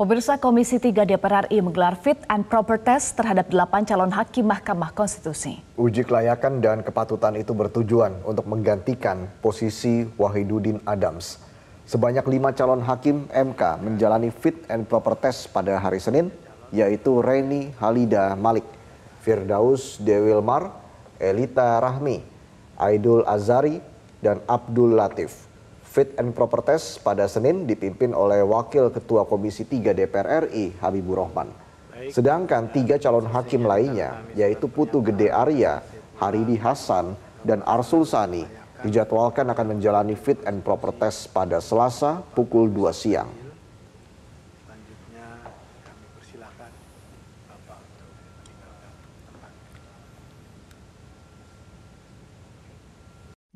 Pemirsa Komisi 3 DPR RI menggelar fit and proper test terhadap 8 calon hakim Mahkamah Konstitusi. Uji kelayakan dan kepatutan itu bertujuan untuk menggantikan posisi Wahiduddin Adams. Sebanyak 5 calon hakim MK menjalani fit and proper test pada hari Senin, yaitu Reni Halida Malik, Firdaus Dewilmar, Elita Rahmi, Aidul Azari, dan Abdul Latif. Fit and Proper Test pada Senin dipimpin oleh Wakil Ketua Komisi 3 DPR RI Habibur Rahman. Sedangkan tiga calon hakim lainnya, yaitu Putu Gede Arya, Haridi Hasan, dan Arsul Sani, dijadwalkan akan menjalani fit and proper test pada Selasa pukul 2 siang.